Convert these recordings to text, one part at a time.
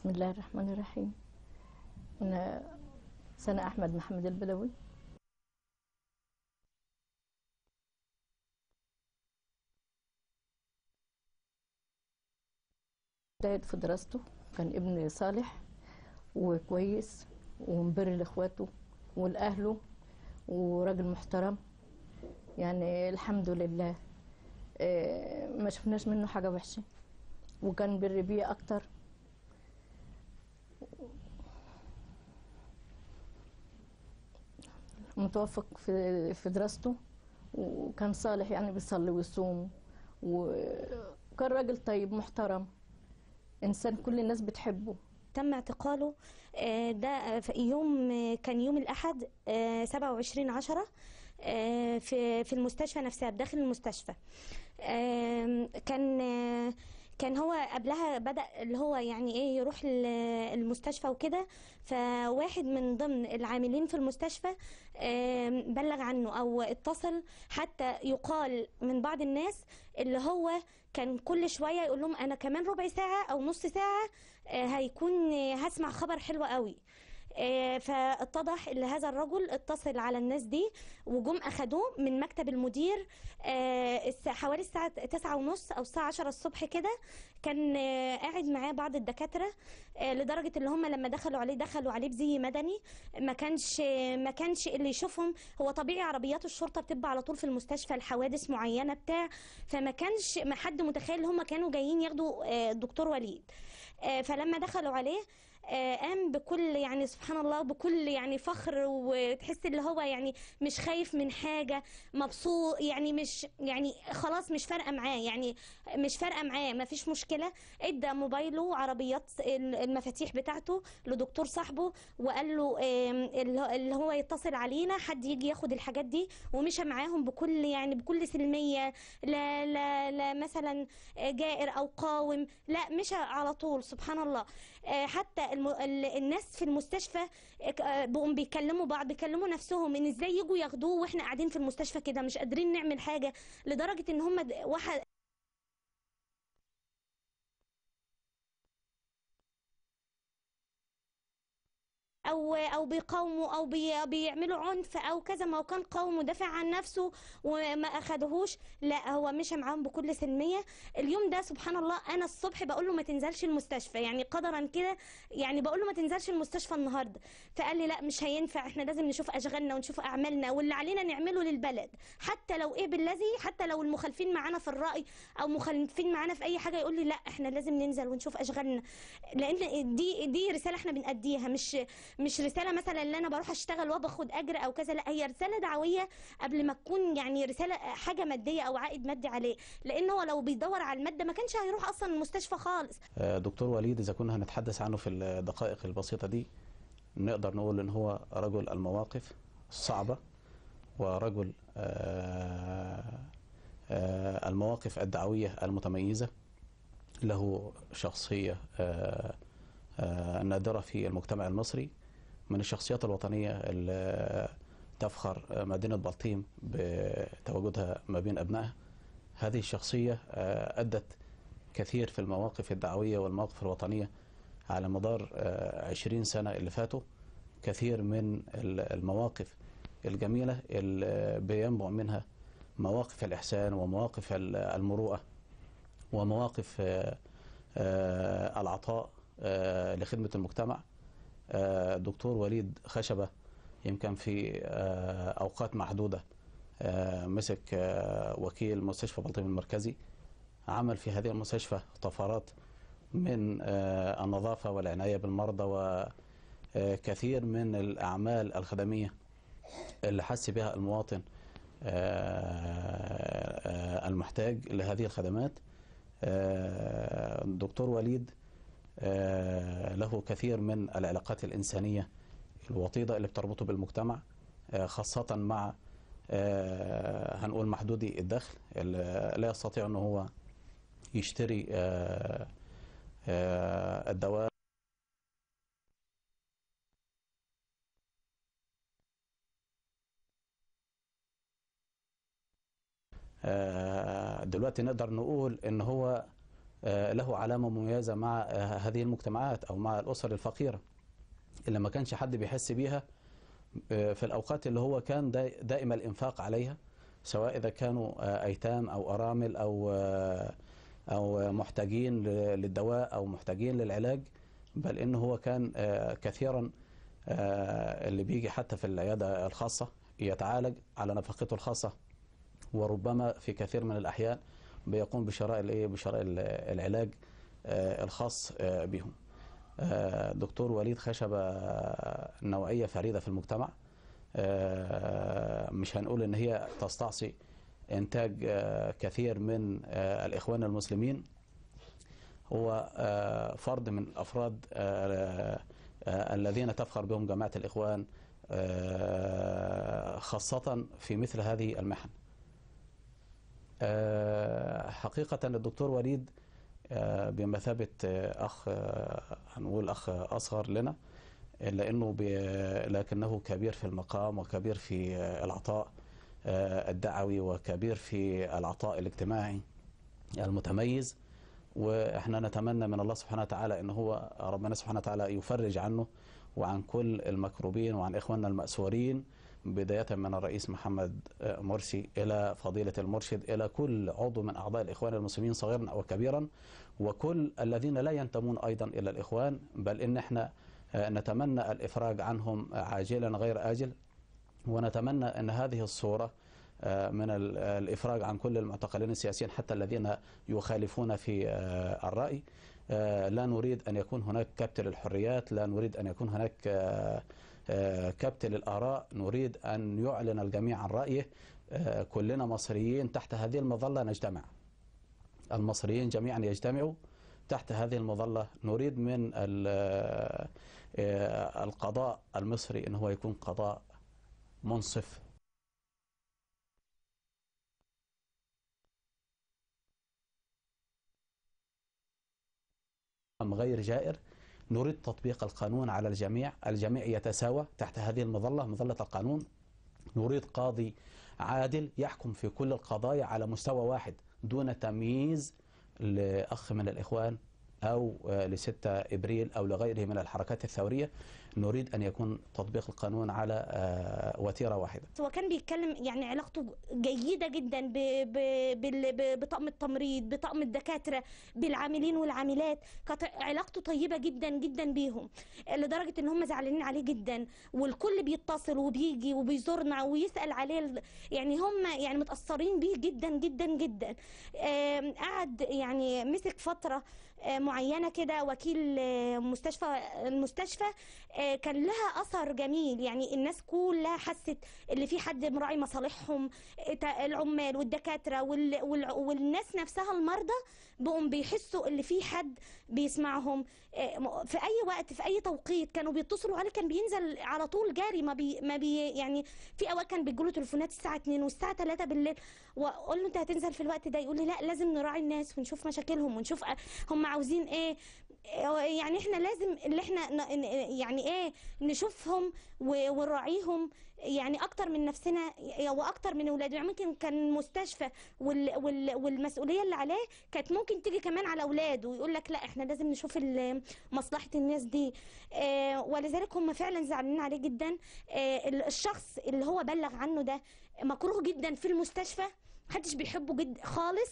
بسم الله الرحمن الرحيم أنا سنة أحمد محمد البلوي بدأت في دراسته كان ابن صالح وكويس ومبر لاخواته ولاهله وراجل محترم يعني الحمد لله آه، ما شفناش منه حاجه وحشه وكان بر بيه اكتر متوفق في في دراسته وكان صالح يعني بيصلي ويصوم وكان راجل طيب محترم انسان كل الناس بتحبه تم اعتقاله آه، ده في يوم آه، كان يوم الاحد 27 آه، 10 في في المستشفى نفسها بداخل المستشفى كان كان هو قبلها بدأ اللي هو يعني ايه يروح المستشفى وكده فواحد من ضمن العاملين في المستشفى بلغ عنه او اتصل حتى يقال من بعض الناس اللي هو كان كل شويه يقول لهم انا كمان ربع ساعه او نص ساعه آه، هيكون هسمع خبر حلو قوي آه، فاتضح ان هذا الرجل اتصل على الناس دي وجم اخدوه من مكتب المدير آه، حوالي الساعه تسعة ونص او الساعه 10 الصبح كده كان آه، قاعد معاه بعض الدكاتره لدرجه ان هم لما دخلوا عليه دخلوا عليه بزي مدني ما كانش ما كانش اللي يشوفهم هو طبيعي عربيات الشرطه بتبقى على طول في المستشفى الحوادث معينه بتاع فما كانش ما حد متخيل هم كانوا جايين ياخدوا الدكتور وليد فلما دخلوا عليه آه، قام بكل يعني سبحان الله بكل يعني فخر وتحس اللي هو يعني مش خايف من حاجه مبسوط يعني مش يعني خلاص مش فارقه معاه يعني مش فارقه معاه ما فيش مشكله ادى موبايله وعربيات المفاتيح بتاعته لدكتور صاحبه وقال له اللي هو يتصل علينا حد يجي ياخد الحاجات دي ومشى معاهم بكل يعني بكل سلميه لا لا لا مثلا جائر او قاوم لا مشى على طول سبحان الله آه، حتى الناس في المستشفى بقوا بيكلموا بعض بيكلموا نفسهم ان ازاي يجوا ياخدوه واحنا قاعدين في المستشفى كده مش قادرين نعمل حاجه لدرجه ان هم واحد او او بيقاوموا او بي بيعملوا عنف او كذا ما هو كان قومه ودافع عن نفسه وما اخدهوش لا هو مشى معاهم بكل سلميه اليوم ده سبحان الله انا الصبح بقول له ما تنزلش المستشفى يعني قدرا كده يعني بقول له ما تنزلش المستشفى النهارده فقال لي لا مش هينفع احنا لازم نشوف اشغالنا ونشوف اعمالنا واللي علينا نعمله للبلد حتى لو ايه بالذي حتى لو المخالفين معانا في الراي او مخالفين معانا في اي حاجه يقول لي لا احنا لازم ننزل ونشوف اشغالنا لان دي دي رساله احنا بنأديها مش مش رساله مثلا ان انا بروح اشتغل وباخد اجر او كذا لا هي رساله دعويه قبل ما تكون يعني رساله حاجه ماديه او عائد مادي عليه لان هو لو بيدور على الماده ما كانش هيروح اصلا المستشفى خالص آه، دكتور وليد اذا كنا هنتحدث عنه في الدقائق البسيطه دي نقدر نقول ان هو رجل المواقف الصعبه ورجل آه، آه، المواقف الدعويه المتميزه له شخصيه نادرة في المجتمع المصري من الشخصيات الوطنية اللي تفخر مدينة بلطيم بتواجدها ما بين أبنائها هذه الشخصية آه، أدت كثير في المواقف الدعوية والمواقف الوطنية على مدار آه، عشرين سنة اللي فاتوا كثير من المواقف الجميلة اللي بينبع منها مواقف الإحسان ومواقف المروءة ومواقف آه، العطاء لخدمة المجتمع آه، دكتور وليد خشبة يمكن في آه، أوقات محدودة آه، مسك وكيل مستشفى بلطيم المركزي عمل في هذه المستشفى طفرات من النظافة والعناية بالمرضى وكثير من الأعمال الخدمية اللي حس بها المواطن المحتاج لهذه الخدمات دكتور وليد له كثير من العلاقات الإنسانية الوطيدة اللي بتربطه بالمجتمع آه، خاصة مع آه، هنقول محدودي الدخل اللي لا يستطيع أنه هو يشتري آه، الدواء دلوقتي نقدر نقول ان هو آه، له علامة مميزة مع آه، هذه المجتمعات أو مع الأسر الفقيرة اللي ما كانش حد بيحس بيها آه، في الأوقات اللي هو كان دائم الإنفاق عليها سواء إذا كانوا أيتام أو أرامل أو أو محتاجين للدواء أو محتاجين للعلاج بل إن هو كان كثيرا اللي بيجي حتى في العيادة الخاصة يتعالج على نفقته الخاصة وربما في كثير من الأحيان بيقوم بشراء الايه بشراء العلاج آه، الخاص آه، بهم آه، دكتور وليد خشبة نوعية فريدة في المجتمع مش هنقول ان هي تستعصي انتاج كثير من الاخوان المسلمين هو فرد من افراد الذين تفخر بهم جماعة الاخوان خاصة في مثل هذه المحن آه، حقيقة الدكتور وليد آه، بمثابة آه، أخ هنقول أخ أصغر لنا إلا أنه لكنه كبير في المقام وكبير في العطاء الدعوي وكبير في العطاء الاجتماعي المتميز واحنا نتمنى من الله سبحانه وتعالى ان هو ربنا سبحانه وتعالى يفرج عنه وعن كل المكروبين وعن اخواننا المأسورين بداية من الرئيس محمد آه، مرسي إلى فضيلة المرشد إلى كل عضو من أعضاء الإخوان المسلمين صغيرا أو كبيرا وكل الذين لا ينتمون أيضا إلى الإخوان بل إن إحنا آه، نتمنى الإفراج عنهم عاجلا غير آجل ونتمنى أن هذه الصورة آه، من الإفراج عن كل المعتقلين السياسيين حتى الذين يخالفون في الرأي لا نريد أن يكون هناك كبت للحريات لا نريد أن يكون هناك آه، كابتن الآراء نريد أن يعلن الجميع عن رأيه آه، كلنا مصريين تحت هذه المظلة نجتمع المصريين جميعا يجتمعوا تحت هذه المظلة نريد من آه، القضاء المصري أن هو يكون قضاء منصف أم غير جائر نريد تطبيق القانون على الجميع الجميع يتساوى تحت هذه المظلة مظلة القانون نريد قاضي عادل يحكم في كل القضايا على مستوى واحد دون تمييز لأخ من الإخوان أو آه، لستة إبريل أو لغيره من الحركات الثورية نريد أن يكون تطبيق القانون على آه، وتيرة واحدة هو كان بيتكلم يعني علاقته جيدة جدا بطقم التمريض بطقم الدكاترة بالعاملين والعاملات كانت علاقته طيبة جدا جدا بيهم لدرجة إن هم زعلانين عليه جدا والكل بيتصل وبيجي وبيزورنا ويسأل عليه يعني هم يعني متأثرين بيه جدا جدا جدا قعد يعني مسك فترة آه، معينة كده وكيل آه، مستشفى المستشفى آه، كان لها اثر جميل يعني الناس كلها حست اللي في حد مراعي مصالحهم آه، العمال والدكاتره وال... وال... والناس نفسها المرضى بقوا بيحسوا اللي في حد بيسمعهم آه، في اي وقت في اي توقيت كانوا بيتصلوا عليه كان بينزل على طول جاري ما بي ما بي يعني في اوقات كان له تليفونات الساعه 2 والساعه 3 بالليل واقول له انت هتنزل في الوقت ده يقول لي لا لازم نراعي الناس ونشوف مشاكلهم ونشوف هم عاوزين ايه آه، يعني احنا لازم اللي احنا يعني ايه نشوفهم ونراعيهم يعني اكتر من نفسنا واكتر من اولادنا يعني ممكن كان المستشفى وال وال والمسؤوليه اللي عليه كانت ممكن تيجي كمان على اولاده ويقول لك لا احنا لازم نشوف مصلحه الناس دي اه ولذلك هم فعلا زعلانين عليه جدا اه الشخص اللي هو بلغ عنه ده مكروه جدا في المستشفى محدش بيحبه جدا خالص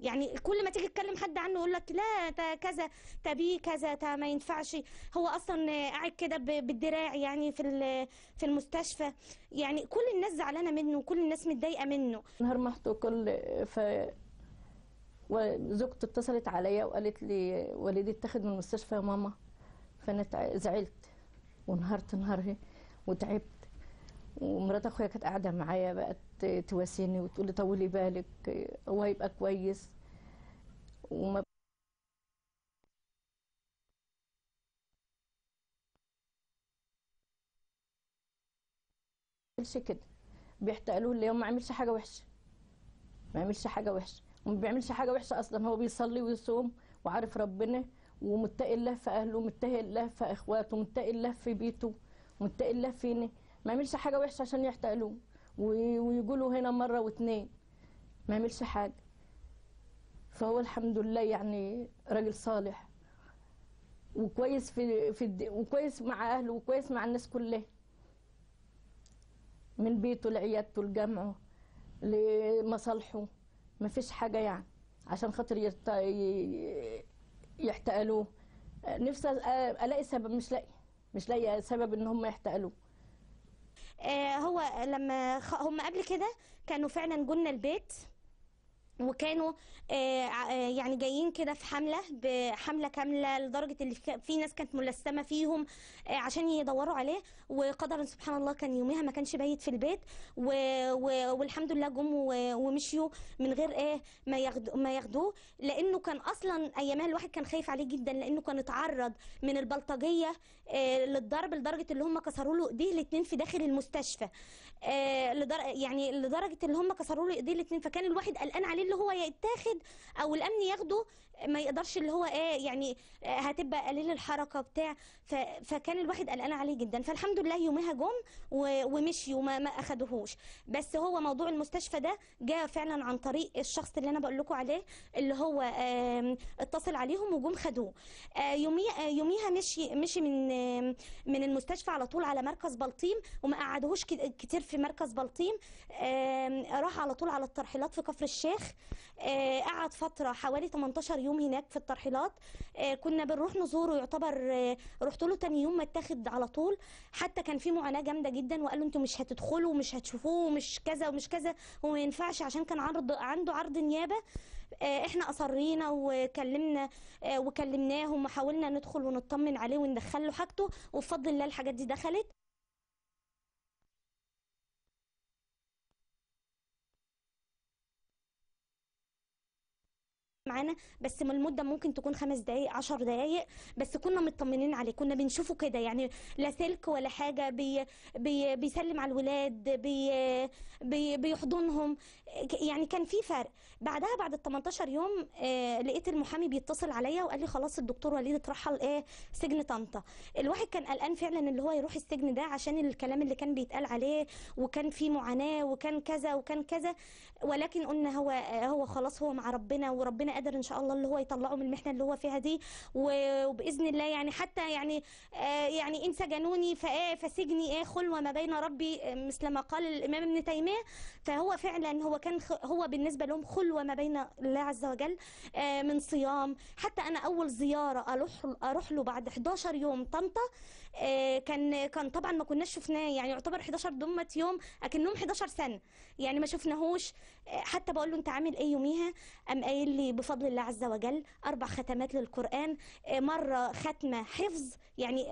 يعني كل ما تيجي تكلم حد عنه يقول لك لا ده كذا ده بيه كذا ده ما ينفعش هو اصلا قاعد كده بالدراع يعني في في المستشفى يعني كل الناس زعلانه منه وكل الناس متضايقه منه نهار محط كل ف وزوجته اتصلت عليا وقالت لي والدي اتاخد من المستشفى يا ماما فانا زعلت ونهارت نهارها وتعبت ومرات اخويا كانت قاعده معايا بقت تواسيني وتقولي طولي بالك هو هيبقى كويس وما بيعملش كده بيحتقلوه اللي هو ما عملش حاجه وحشه ما عملش حاجه وحشه وما بيعملش حاجه وحشه اصلا هو بيصلي ويصوم وعارف ربنا ومتقي الله في اهله ومتقي الله في اخواته ومتقي الله في بيته ومتقي الله فيني ما عملش حاجه وحشه عشان يحتقلوه ويقولوا هنا مرة واثنين ما يعملش حاجة فهو الحمد لله يعني راجل صالح وكويس في في وكويس مع اهله وكويس مع الناس كلها من بيته لعيادته لجامعه لمصالحه ما فيش حاجة يعني عشان خاطر يحتقلوه نفسي الاقي سبب مش لاقي مش لاقي سبب ان هم يحتقلوه آه، هو لما هم قبل كده كانوا فعلا جولنا البيت وكانوا آه، آه، يعني جايين كده في حملة بحملة كاملة لدرجة اللي في ناس كانت ملسمة فيهم آه، عشان يدوروا عليه وقدرا سبحان الله كان يوميها ما كانش بيت في البيت والحمد لله جم ومشيوا من غير ايه ما ياخدوه ما ياخدو لانه كان اصلا ايامها الواحد كان خايف عليه جدا لانه كان اتعرض من البلطجية للضرب لدرجة اللي هم كسروا له ايديه الاتنين في داخل المستشفى يعني لدرجة اللي هم كسروا له ايديه الاتنين فكان الواحد قلقان عليه اللي هو يتاخد او الامن ياخده ما يقدرش اللي هو ايه يعني آه، هتبقى قليل الحركه بتاع فكان الواحد قلقان عليه جدا فالحمد لله يومها جم ومشي وما ما اخدوهوش بس هو موضوع المستشفى ده جاء فعلا عن طريق الشخص اللي انا بقول لكم عليه اللي هو اتصل عليهم وجم خدوه آه، يوميها آه، يوميها مشي مشي من من المستشفى على طول على مركز بلطيم وما قعدهوش كتير في مركز بلطيم راح على طول على الترحيلات في كفر الشيخ آه، قعد فتره حوالي 18 يوم هناك في الترحيلات آه، كنا بنروح نزوره يعتبر آه، رحت له تاني يوم متاخد على طول حتى كان في معاناه جامده جدا وقالوا انتوا مش هتدخلوا ومش هتشوفوه ومش كذا ومش كذا وما ينفعش عشان كان عرض عنده عرض نيابه احنا اصرينا وكلمنا وكلمناهم وحاولنا ندخل ونطمن عليه وندخل له حاجته وبفضل الله الحاجات دي دخلت معانا بس من المده ممكن تكون خمس دقائق عشر دقائق بس كنا مطمنين عليه كنا بنشوفه كده يعني لا سلك ولا حاجه بي بي بيسلم على الولاد بي بي بيحضنهم يعني كان في فرق بعدها بعد ال 18 يوم آه لقيت المحامي بيتصل عليا وقال لي خلاص الدكتور وليد اترحل ايه سجن طنطا الواحد كان قلقان فعلا ان هو يروح السجن ده عشان الكلام اللي كان بيتقال عليه وكان في معاناه وكان كذا وكان كذا ولكن قلنا هو آه، هو خلاص هو مع ربنا وربنا قادر ان شاء الله اللي هو يطلعه من المحنه اللي هو فيها دي وباذن الله يعني حتى يعني آه، يعني ان سجنوني فسجني ايه خلوه ما بين ربي آه، مثل ما قال الامام ابن تيميه فهو فعلا هو كان هو بالنسبه لهم خلوه ما بين الله عز وجل آه، من صيام حتى انا اول زياره اروح اروح له بعد 11 يوم طنطا آه، كان كان طبعا ما كناش شفناه يعني يعتبر 11 دمت يوم اكنهم 11 سنه يعني ما شفناهوش آه، حتى بقول له انت عامل ايه يوميها قام قايل لي بفضل الله عز وجل اربع ختمات للقران آه، مره ختمه حفظ يعني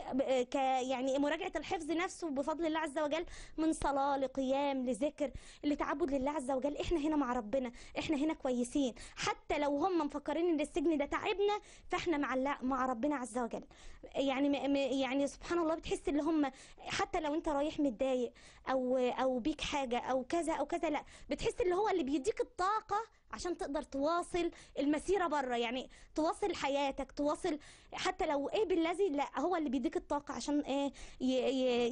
ك يعني مراجعه الحفظ نفسه بفضل الله عز وجل من صلاه لقيام لذكر لتعبد لله عز وجل احنا هنا مع ربنا احنا هنا كويسين حتى لو هم مفكرين ان السجن ده تعبنا فاحنا مع مع ربنا عز وجل يعني يعني سبحان سبحان الله بتحس اللي هم حتى لو انت رايح متضايق او او بيك حاجه او كذا او كذا لا بتحس اللي هو اللي بيديك الطاقه عشان تقدر تواصل المسيرة بره يعني تواصل حياتك تواصل حتى لو ايه بالذي لا هو اللي بيديك الطاقة عشان ايه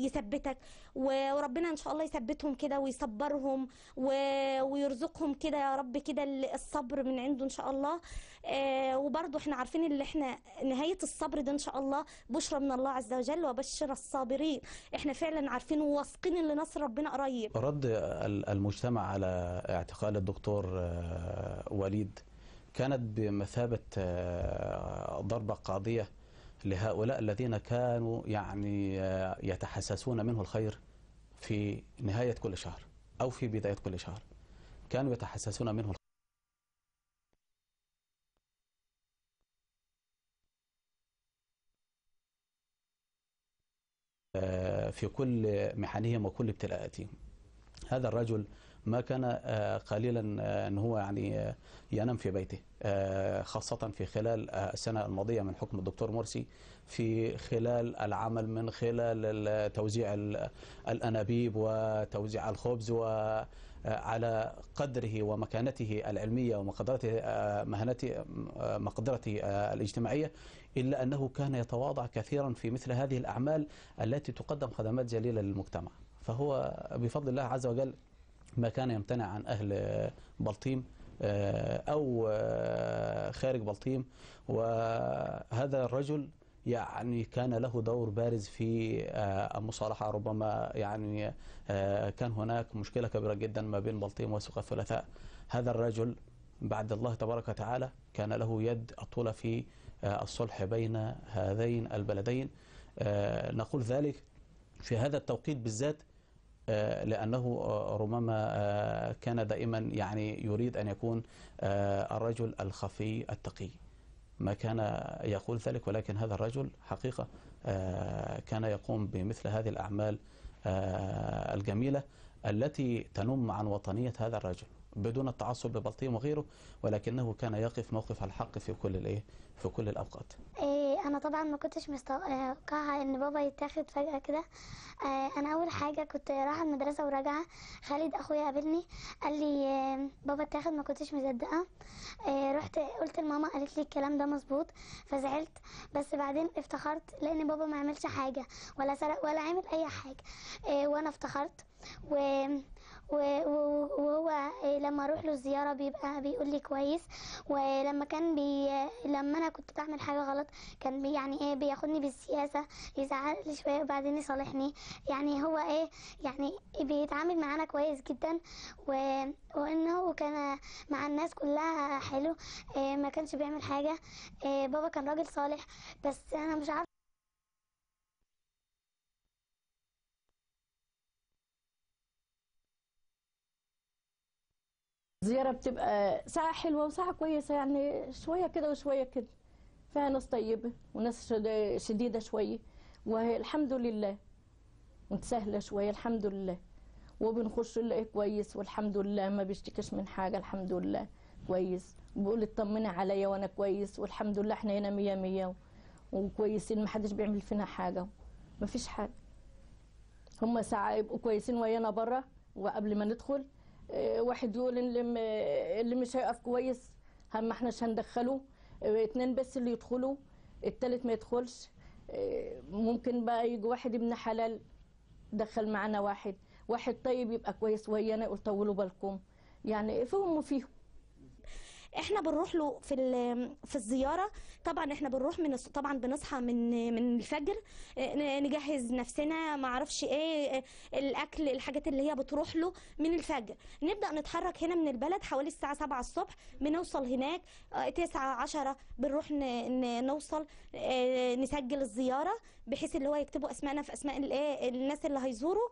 يثبتك وربنا ان شاء الله يثبتهم كده ويصبرهم ويرزقهم كده يا رب كده الصبر من عنده ان شاء الله آه، وبرده احنا عارفين اللي احنا نهاية الصبر ده ان شاء الله بشرى من الله عز وجل وبشر الصابرين احنا فعلا عارفين وواثقين ان نصر ربنا قريب رد المجتمع على اعتقال الدكتور آه، وليد كانت بمثابة آه، ضربة قاضية لهؤلاء الذين كانوا يعني آه، يتحسسون منه الخير في نهاية كل شهر أو في بداية كل شهر كانوا يتحسسون منه الخير آه، في كل محنهم وكل ابتلاءاتهم هذا الرجل ما كان آه، قليلا آه، ان هو يعني آه، ينام في بيته خاصة في خلال السنة الماضية من حكم الدكتور مرسي في خلال العمل من خلال توزيع الأنابيب وتوزيع الخبز وعلى قدره ومكانته العلمية ومقدرته مهنته مقدرته الاجتماعية إلا أنه كان يتواضع كثيرا في مثل هذه الأعمال التي تقدم خدمات جليلة للمجتمع فهو بفضل الله عز وجل ما كان يمتنع عن أهل بلطيم آه، أو آه، خارج بلطيم وهذا الرجل يعني كان له دور بارز في آه، المصالحة ربما يعني كان هناك مشكلة كبيرة جدا ما بين بلطيم وسوق الثلاثاء هذا الرجل بعد الله تبارك وتعالى كان له يد أطولة في الصلح بين هذين البلدين نقول ذلك في هذا التوقيت بالذات آه، لأنه آه، ربما آه، كان دائما يعني يريد أن يكون الرجل الخفي التقي ما كان يقول ذلك ولكن هذا الرجل حقيقة كان يقوم بمثل هذه الأعمال الجميلة التي تنم عن وطنية هذا الرجل بدون التعصب لبلطيم وغيره ولكنه كان يقف موقف الحق في كل الايه في كل الاوقات انا طبعا ما كنتش مستوقعها ان بابا يتاخد فجاه كده آه، انا اول حاجه كنت رايحه المدرسه وراجعه خالد اخويا قابلني قال لي آه، بابا اتاخد ما كنتش مصدقه آه، رحت قلت لماما قالت لي الكلام ده مظبوط فزعلت بس بعدين افتخرت لان بابا ما عملش حاجه ولا سرق ولا عمل اي حاجه وانا افتخرت و وهو لما اروح له الزياره بيبقى بيقول لي كويس ولما كان بي لما انا كنت بعمل حاجه غلط كان بي يعني ايه بياخدني بالسياسه يزعل شويه وبعدين يصالحني يعني هو ايه يعني بيتعامل معانا كويس جدا و... وانه كان مع الناس كلها حلو إيه ما كانش بيعمل حاجه إيه بابا كان راجل صالح بس انا مش عارفه زيارة بتبقى ساعة حلوة وساعة كويسة يعني شوية كده وشوية كده فيها ناس طيبة وناس شديدة شوية والحمد لله متسهلة شوية الحمد لله وبنخش نلاقي كويس والحمد لله ما بيشتكيش من حاجة الحمد لله كويس بيقول اطمني عليا وانا كويس والحمد لله احنا هنا مية مية وكويسين ما حدش بيعمل فينا حاجة ما فيش حاجة هما ساعة يبقوا كويسين ويانا بره وقبل ما ندخل آه، واحد يقول اللي اللي مش هيقف كويس ما احناش هندخله آه، اتنين بس اللي يدخلوا التالت ما يدخلش آه، ممكن بقى يجي واحد ابن حلال دخل معانا واحد واحد طيب يبقى كويس ويانا يقول طولوا بالكم يعني فيهم وفيهم احنا بنروح له في في الزياره طبعا احنا بنروح من طبعا بنصحى من من الفجر نجهز نفسنا ما اعرفش ايه الاكل الحاجات اللي هي بتروح له من الفجر نبدا نتحرك هنا من البلد حوالي الساعه 7 الصبح بنوصل هناك 9 آه، 10 بنروح نوصل آه، نسجل الزياره بحيث اللي هو يكتبوا اسمائنا في اسماء الايه الناس اللي هيزوروا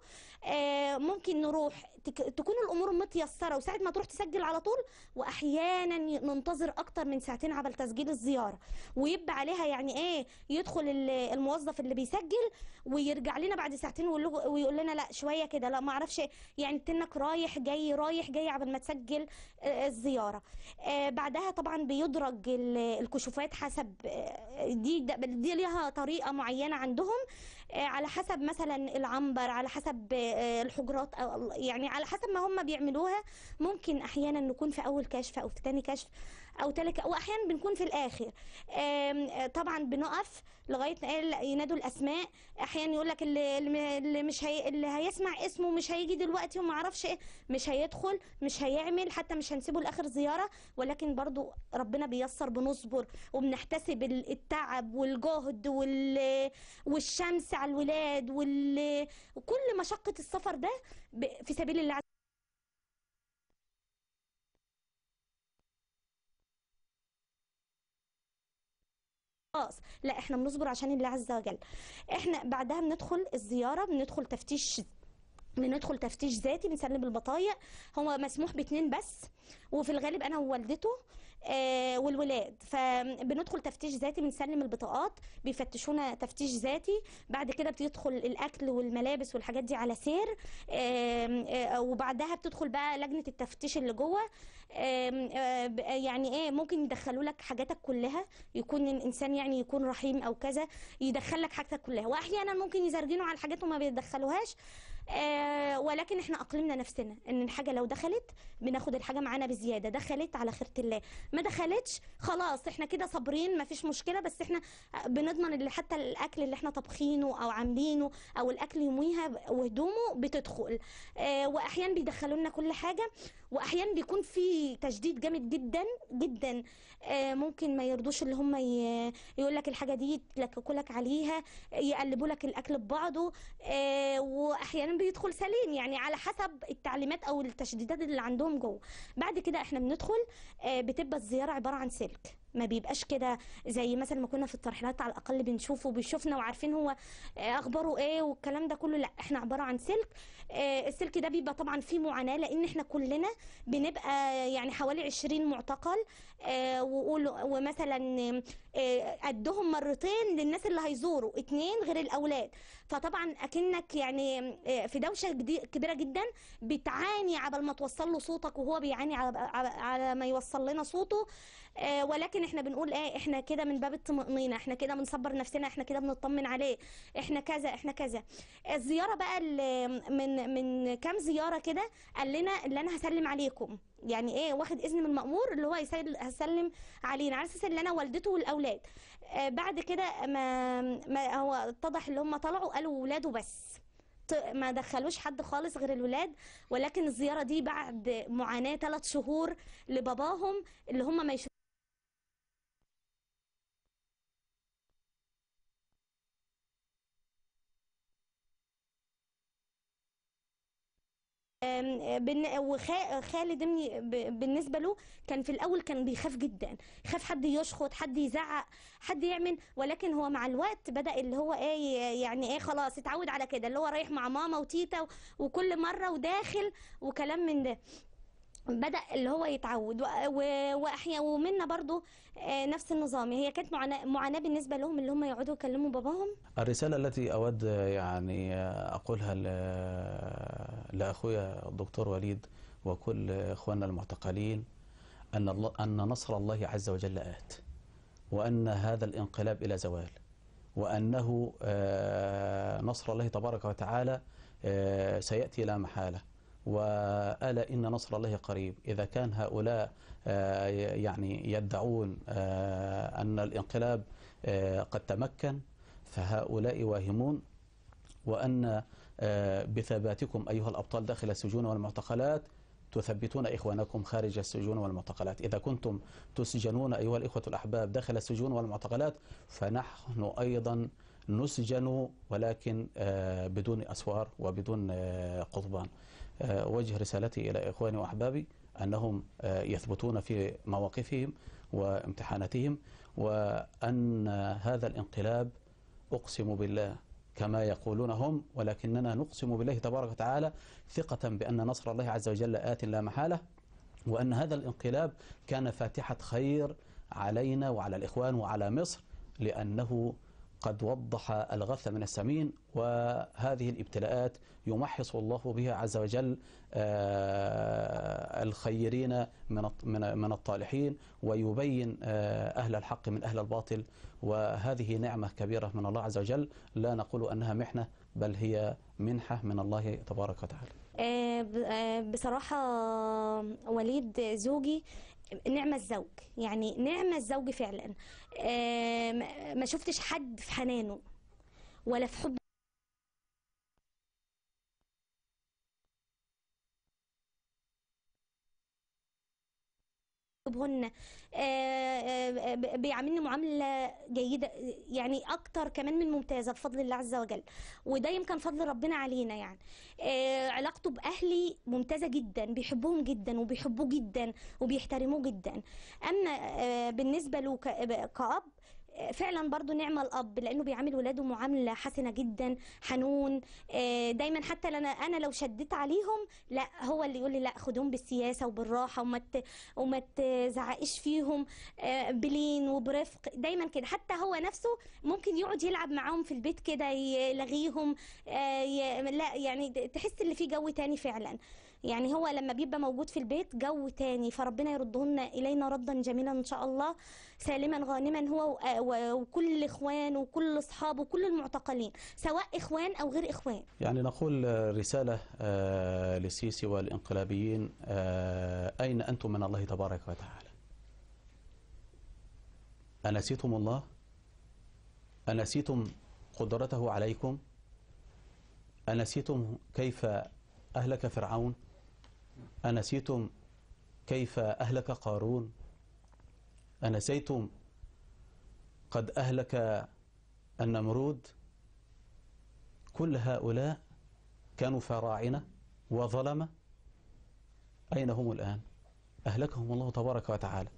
آه، ممكن نروح تكون الامور متيسره وساعه ما تروح تسجل على طول واحيانا ننتظر اكتر من ساعتين على تسجيل الزياره ويبقى عليها يعني ايه يدخل الموظف اللي بيسجل ويرجع لنا بعد ساعتين ويقول لنا لا شويه كده لا ما اعرفش يعني تنك رايح جاي رايح جاي على ما تسجل آه، الزياره آه، بعدها طبعا بيدرج الكشوفات حسب آه، دي دي ليها طريقه معينه عندهم آه، على حسب مثلا العنبر على حسب آه، الحجرات أو يعني على حسب ما هم بيعملوها ممكن احيانا نكون في اول كشف او في تاني كشف او تلك او احيانا بنكون في الاخر طبعا بنقف لغايه ينادوا الاسماء احيانا يقول لك اللي, اللي مش هي اللي هيسمع اسمه مش هيجي دلوقتي وما اعرفش ايه مش هيدخل مش هيعمل حتى مش هنسيبه لاخر زياره ولكن برضو ربنا بيسر بنصبر وبنحتسب التعب والجهد وال والشمس على الولاد وال... وكل مشقه السفر ده في سبيل الله خلاص لا احنا بنصبر عشان الله عز وجل احنا بعدها بندخل الزياره بندخل تفتيش بندخل تفتيش ذاتي بنسلم البطايق هو مسموح باتنين بس وفي الغالب انا ووالدته آه، والولاد فبندخل تفتيش ذاتي بنسلم البطاقات بيفتشونا تفتيش ذاتي بعد كده بتدخل الاكل والملابس والحاجات دي على سير آه، وبعدها بتدخل بقى لجنه التفتيش اللي جوه آه، يعني ايه ممكن يدخلوا لك حاجاتك كلها يكون الانسان يعني يكون رحيم او كذا يدخل لك حاجتك كلها واحيانا ممكن يزرجنوا على الحاجات وما بيدخلوهاش آه، ولكن احنا اقلمنا نفسنا ان الحاجه لو دخلت بناخد الحاجه معانا بزياده دخلت على خيره الله ما دخلتش خلاص احنا كده صابرين ما فيش مشكله بس احنا بنضمن اللي حتى الاكل اللي احنا طابخينه او عاملينه او الاكل يوميها وهدومه بتدخل آه، واحيانا بيدخلوا لنا كل حاجه واحيانا بيكون في تشديد جامد جدا جدا آه، ممكن ما يرضوش اللي هم يقول لك الحاجه دي يتلككوا لك عليها يقلبوا لك الاكل ببعضه آه، واحيانا بيدخل سليم يعني على حسب التعليمات او التشديدات اللي عندهم جوه بعد كده احنا بندخل آه، بتبقى الزياره عباره عن سلك ما بيبقاش كده زي مثلا ما كنا في الترحيلات على الاقل بنشوفه بيشوفنا وعارفين هو اخباره ايه والكلام ده كله لا احنا عباره عن سلك السلك ده بيبقى طبعا فيه معاناه لان احنا كلنا بنبقى يعني حوالي 20 معتقل آه، وقولوا ومثلا قدهم آه، مرتين للناس اللي هيزوروا اتنين غير الاولاد فطبعا اكنك يعني آه، في دوشه كبيره جدا بتعاني على ما توصل له صوتك وهو بيعاني على ما يوصل لنا صوته ولكن احنا بنقول ايه احنا كده من باب الطمانينه احنا كده بنصبر نفسنا احنا كده بنطمن عليه احنا كذا احنا كذا الزياره بقى من من كام زياره كده قال لنا اللي انا هسلم عليكم يعني ايه واخد اذن من المامور اللي هو هسلم علينا على اساس ان انا والدته والاولاد آه بعد كده ما, ما هو اتضح ان هم طلعوا قالوا ولاده بس ما دخلوش حد خالص غير الولاد ولكن الزياره دي بعد معاناه ثلاث شهور لباباهم اللي هم ما يشوفوش وخالد ابني بالنسبه له كان في الاول كان بيخاف جدا خاف حد يشخط حد يزعق حد يعمل ولكن هو مع الوقت بدا اللي هو ايه يعني ايه خلاص اتعود على كده اللي هو رايح مع ماما وتيتا وكل مره وداخل وكلام من ده بدأ اللي هو يتعود واحيانا ومنا برضو آه، نفس النظام هي كانت معاناة, معاناة بالنسبة لهم اللي هم يقعدوا يكلموا باباهم الرسالة التي أود يعني أقولها لأخويا الدكتور وليد وكل إخواننا المعتقلين أن, الله أن نصر الله عز وجل آت وأن هذا الانقلاب إلى زوال وأنه آه، نصر الله تبارك وتعالى آه، سيأتي لا محالة وألا إن نصر الله قريب إذا كان هؤلاء آه، يعني يدعون آه، أن الانقلاب آه، قد تمكن فهؤلاء واهمون وأن بثباتكم أيها الأبطال داخل السجون والمعتقلات تثبتون إخوانكم خارج السجون والمعتقلات إذا كنتم تسجنون أيها الإخوة الأحباب داخل السجون والمعتقلات فنحن أيضا نسجنوا ولكن آه، بدون أسوار وبدون آه، قضبان آه، وجه رسالتي إلى إخواني وأحبابي أنهم يثبتون في مواقفهم وامتحاناتهم وأن هذا الانقلاب أقسم بالله كما يقولون هم ولكننا نقسم بالله تبارك وتعالى ثقة بأن نصر الله عز وجل آت لا محالة وأن هذا الانقلاب كان فاتحة خير علينا وعلى الإخوان وعلى مصر لأنه قد وضح الغث من السمين وهذه الابتلاءات يمحص الله بها عز وجل آه، الخيرين من من الطالحين ويبين آه، أهل الحق من أهل الباطل وهذه نعمة كبيرة من الله عز وجل لا نقول أنها محنة بل هي منحة من الله تبارك وتعالى آه، بصراحة وليد زوجي نعمة الزوج يعني نعمة الزوج فعلا آه، ما شفتش حد في حنانه ولا في حب بيراقبهن آه، آه، بيعاملني معامله جيده يعني اكتر كمان من ممتازه بفضل الله عز وجل وده يمكن فضل ربنا علينا يعني آه، علاقته باهلي ممتازه جدا بيحبهم جدا وبيحبوه جدا وبيحترموه جدا اما بالنسبه له كاب فعلا برضو نعمة الأب لأنه بيعامل ولاده معاملة حسنة جدا حنون آه، دايما حتى لنا أنا لو شديت عليهم لا هو اللي يقول لي لا خدهم بالسياسة وبالراحة وما وما تزعقش فيهم آه، بلين وبرفق دايما كده حتى هو نفسه ممكن يقعد يلعب معاهم في البيت كده يلغيهم آه، لا يعني تحس اللي في جو تاني فعلا يعني هو لما بيبقى موجود في البيت جو تاني فربنا يردهن الينا ردا جميلا ان شاء الله سالما غانما هو آه، وكل اخوانه وكل اصحابه وكل المعتقلين سواء اخوان او غير اخوان يعني نقول آه، رساله آه، لسيسي والانقلابيين اين انتم من الله تبارك وتعالى أنسيتم الله أنسيتم قدرته عليكم أنسيتم كيف أهلك فرعون أنسيتم كيف أهلك قارون أنسيتم قد أهلك النمرود كل هؤلاء كانوا فراعنة وظلمة أين هم الآن أهلكهم الله تبارك وتعالى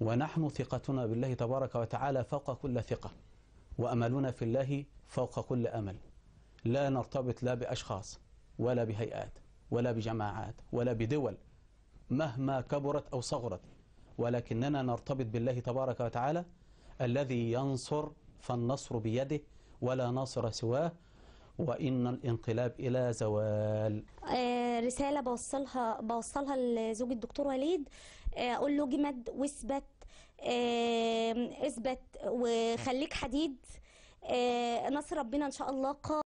ونحن ثقتنا بالله تبارك وتعالى فوق كل ثقة وأملنا في الله فوق كل أمل لا نرتبط لا بأشخاص ولا بهيئات ولا بجماعات ولا بدول مهما كبرت أو صغرت ولكننا نرتبط بالله تبارك وتعالى الذي ينصر فالنصر بيده ولا ناصر سواه وإن الانقلاب إلى زوال آه، رسالة بوصلها بوصلها لزوج الدكتور وليد آه، أقول له جمد واثبت آه، اثبت وخليك حديد نصر ربنا إن شاء الله